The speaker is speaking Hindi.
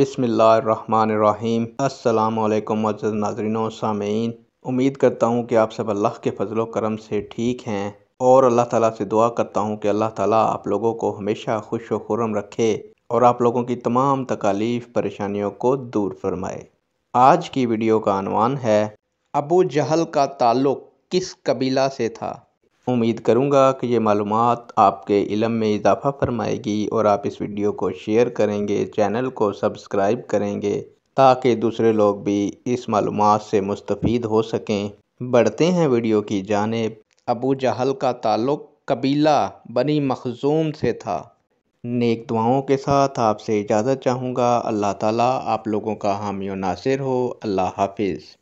बसमीम् अल्लाम नाजरीन सामीन उम्मीद करता हूँ कि आप सब अल्लाह के फजलो करम से ठीक हैं और अल्लाह ताला से दुआ करता हूँ कि अल्लाह ताला आप लोगों को हमेशा खुश व खुरम रखे और आप लोगों की तमाम तकालीफ परेशानियों को दूर फरमाए आज की वीडियो का अनवान है अबू जहल का ताल्लुक़ किस कबीला से था उम्मीद करूँगा कि ये मालूम आपके इलम में इजाफ़ा फ़रमाएगी और आप इस वीडियो को शेयर करेंगे चैनल को सब्सक्राइब करेंगे ताकि दूसरे लोग भी इस मालूम से मुस्तफ़ हो सकें बढ़ते हैं वीडियो की जानब अबू जहल का ताल्लुक़ कबीला बनी मखजूम से था नेक दुआओं के साथ आपसे इजाज़त चाहूँगा अल्लाह ताला आप लोगों का हामी नासिर हो अल्लाह हाफिज़